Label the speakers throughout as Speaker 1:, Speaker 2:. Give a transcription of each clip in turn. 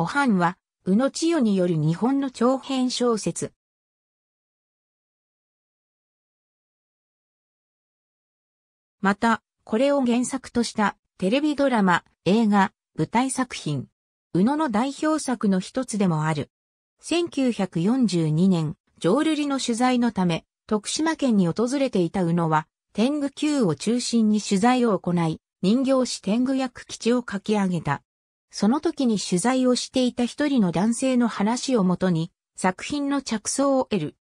Speaker 1: おはんは、宇野千代による日本の長編小説。また、これを原作としたテレビドラマ、映画、舞台作品。宇野の代表作の一つでもある。1942年、浄瑠璃の取材のため、徳島県に訪れていた宇野は、天狗級を中心に取材を行い、人形師天狗役基地を書き上げた。その時に取材をしていた一人の男性の話をもとに、作品の着想を得る。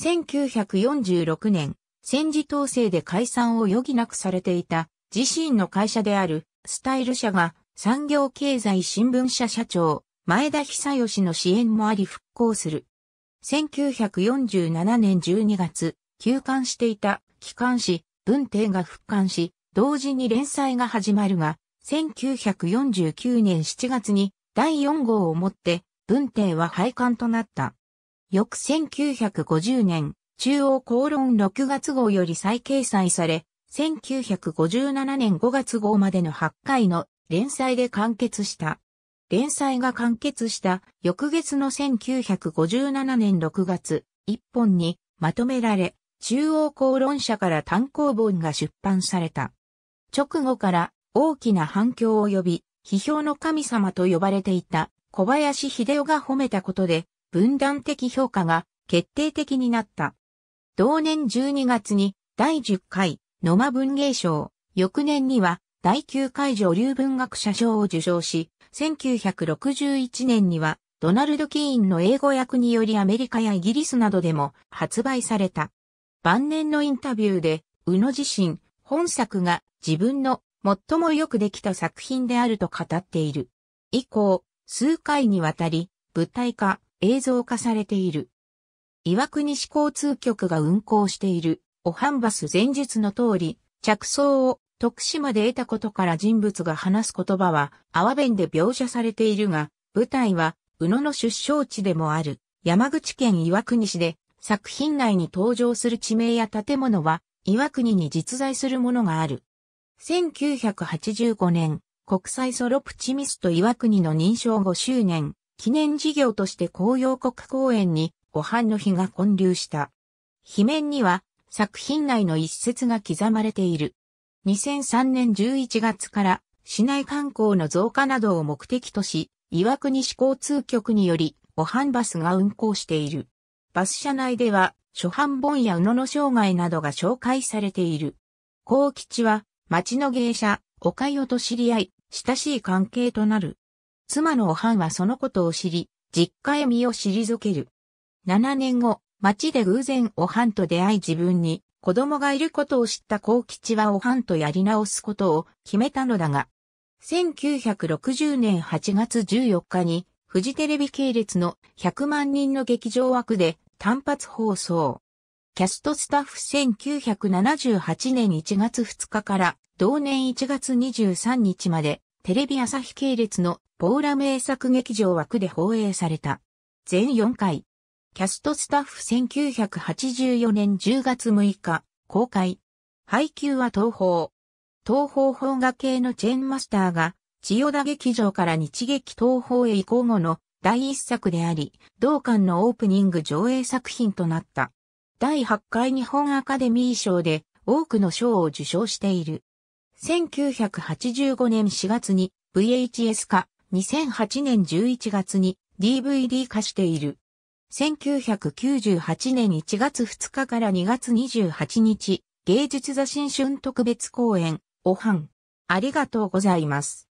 Speaker 1: 1946年、戦時統制で解散を余儀なくされていた自身の会社であるスタイル社が産業経済新聞社社長前田久義の支援もあり復興する。1947年12月、休刊していた機関誌文帝が復刊し、同時に連載が始まるが、1949年7月に第4号をもって文帝は廃刊となった。翌1950年、中央公論6月号より再掲載され、1957年5月号までの8回の連載で完結した。連載が完結した翌月の1957年6月、1本にまとめられ、中央公論社から単行本が出版された。直後から大きな反響を呼び、批評の神様と呼ばれていた小林秀夫が褒めたことで、分断的評価が決定的になった。同年12月に第10回野間文芸賞、翌年には第9回女流文学者賞を受賞し、1961年にはドナルド・キーンの英語訳によりアメリカやイギリスなどでも発売された。晩年のインタビューで、宇野自身、本作が自分の最もよくできた作品であると語っている。以降、数回にわたり、舞台化、映像化されている。岩国市交通局が運行している、おはんバス前述の通り、着想を徳島で得たことから人物が話す言葉は、阿波弁で描写されているが、舞台は、宇野の出生地でもある、山口県岩国市で、作品内に登場する地名や建物は、岩国に実在するものがある。1985年、国際ソロプチミスト岩国の認証5周年、記念事業として紅葉国公園にお飯の日が混流した。碑面には作品内の一節が刻まれている。2003年11月から市内観光の増加などを目的とし、岩国市交通局によりお飯バスが運行している。バス車内では初版本や宇野の生涯などが紹介されている。高吉は町の芸者、おかよと知り合い、親しい関係となる。妻のおはんはそのことを知り、実家へ身を退ける。7年後、町で偶然おはんと出会い自分に子供がいることを知った幸吉はおはんとやり直すことを決めたのだが、1960年8月14日にフジテレビ系列の100万人の劇場枠で単発放送。キャストスタッフ1978年1月2日から同年1月23日までテレビ朝日系列のポーラ名作劇場枠で放映された。全4回。キャストスタッフ1984年10月6日、公開。配給は東宝。東宝邦画系のチェーンマスターが、千代田劇場から日劇東宝へ移行後の第一作であり、同館のオープニング上映作品となった。第8回日本アカデミー賞で多くの賞を受賞している。1985年4月に VHS 化、2008年11月に DVD 化している。1998年1月2日から2月28日、芸術座新春特別公演、おはん。ありがとうございます。